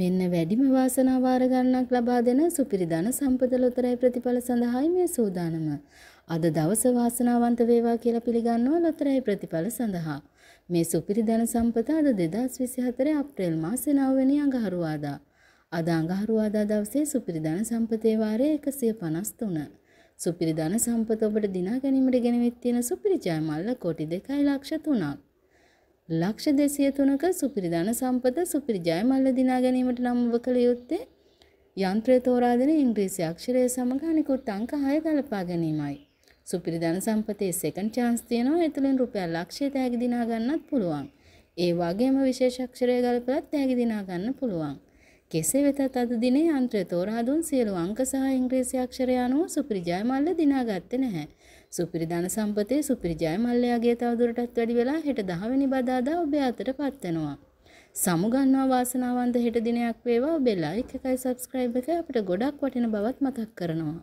මෙන්න වැඩිම වාසනාවාර ගණනක් ලබා දෙන සුපිරි ධන සම්පත ලොතරැයි ප්‍රතිඵල සඳහායි මේ සූදානම. අද දවස වාසනාවන්ත වේවා කියලා පිළිගන්නවා ලොතරැයි ප්‍රතිඵල සඳහා. මේ සුපිරි ධන සම්පත අද 2024 අප්‍රේල් මාසේ 9 වෙනි අඟහරුවාදා. අද අඟහරුවාදා දවසේ සුපිරි ධන සම්පතේ වාරය 153. සුපිරි ධන සම්පත ඔබට දිනා ගැනීමට ගෙනවිත් තියෙන සුපිරි ජයමල්ල කොටි 2 ලක්ෂ 3ක්. ලක්ෂ දෙසිය තුනක සුපිරිධන සම්පත සුපිරිජය මල්ල දිනා ගැනීමට නම්ව කළ යුත්තේ යන්ත්‍රය තෝරාදෙන ඉංග්‍රීසි අක්ෂරය සමඟ අනිකුත් අංක හය ගලපා ගැනීමයි. සුපිරි ධන සම්පතේ සෙකන්ඩ් chance තියෙනවා. ඒ තුලින් රුපියල් ලක්ෂය තෑගි දිනා ගන්නත් පුළුවන්. ඒ වගේම විශේෂ අක්ෂරය ගලපලත් තෑගි දිනා ගන්න පුළුවන්. කෙසේ වෙතත් අද දිනේ යන්ත්‍රය තෝරා දුන් සියලු අංක සහ ඉංග්‍රීසි අක්ෂර අනුව සුපිරි ජයමල්ල දිනාගත්තේ නැහැ. සුපිරි ධන සම්පතේ සුපිරි ජයමල්ලයාගේ තවදුරටත් වැඩි වෙලා හෙට 10 වෙනි බදාදා ඔබ අතටපත් වෙනවා. සමුගන්නවා වාසනාවන්ත හෙට දිනයක් වේවා ඔබ like එකයි subscribe එක අපිට ගොඩක් වටින බවත් මතක් කරනවා.